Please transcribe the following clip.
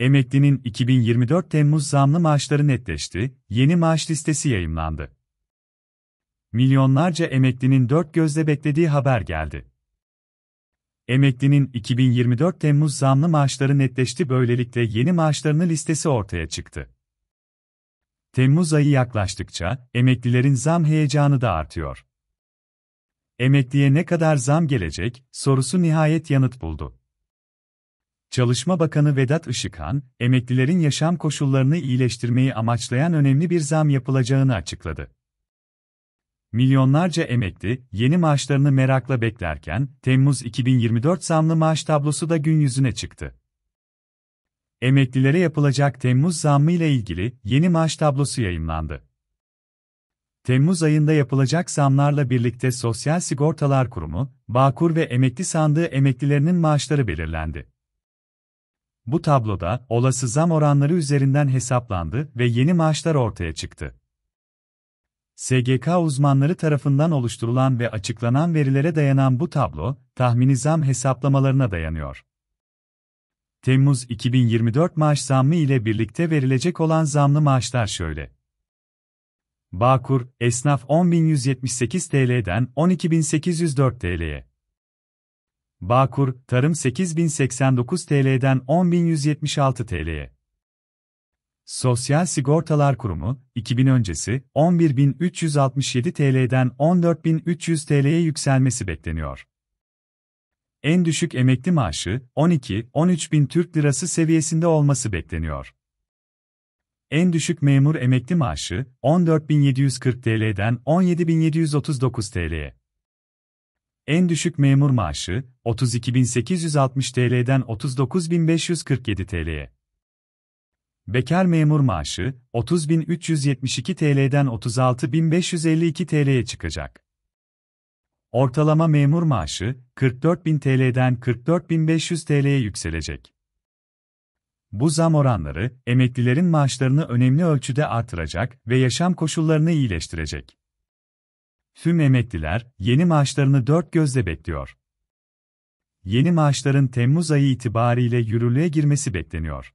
Emeklinin 2024 Temmuz zamlı maaşları netleşti, yeni maaş listesi yayımlandı. Milyonlarca emeklinin dört gözle beklediği haber geldi. Emeklinin 2024 Temmuz zamlı maaşları netleşti böylelikle yeni maaşlarını listesi ortaya çıktı. Temmuz ayı yaklaştıkça emeklilerin zam heyecanı da artıyor. Emekliye ne kadar zam gelecek sorusu nihayet yanıt buldu. Çalışma Bakanı Vedat Işıkhan, emeklilerin yaşam koşullarını iyileştirmeyi amaçlayan önemli bir zam yapılacağını açıkladı. Milyonlarca emekli, yeni maaşlarını merakla beklerken, Temmuz 2024 zamlı maaş tablosu da gün yüzüne çıktı. Emeklilere yapılacak Temmuz zammı ile ilgili yeni maaş tablosu yayınlandı. Temmuz ayında yapılacak zamlarla birlikte Sosyal Sigortalar Kurumu, Bağkur ve Emekli Sandığı emeklilerinin maaşları belirlendi. Bu tabloda olası zam oranları üzerinden hesaplandı ve yeni maaşlar ortaya çıktı. SGK uzmanları tarafından oluşturulan ve açıklanan verilere dayanan bu tablo, tahmini zam hesaplamalarına dayanıyor. Temmuz 2024 maaş zammı ile birlikte verilecek olan zamlı maaşlar şöyle. Bağkur, esnaf 10.178 TL'den 12.804 TL'ye. Bağkur, tarım 8089 TL'den 10176 TL'ye. Sosyal Sigortalar Kurumu, 2000 öncesi 11367 TL'den 14300 TL'ye yükselmesi bekleniyor. En düşük emekli maaşı 12-13 bin Türk lirası seviyesinde olması bekleniyor. En düşük memur emekli maaşı 14.740 TL'den 17.739 TL'ye. En düşük memur maaşı 32.860 TL'den 39.547 TL'ye. Bekar memur maaşı 30.372 TL'den 36.552 TL'ye çıkacak. Ortalama memur maaşı 44.000 TL'den 44.500 TL'ye yükselecek. Bu zam oranları emeklilerin maaşlarını önemli ölçüde artıracak ve yaşam koşullarını iyileştirecek. Tüm emekliler yeni maaşlarını dört gözle bekliyor. Yeni maaşların Temmuz ayı itibariyle yürürlüğe girmesi bekleniyor.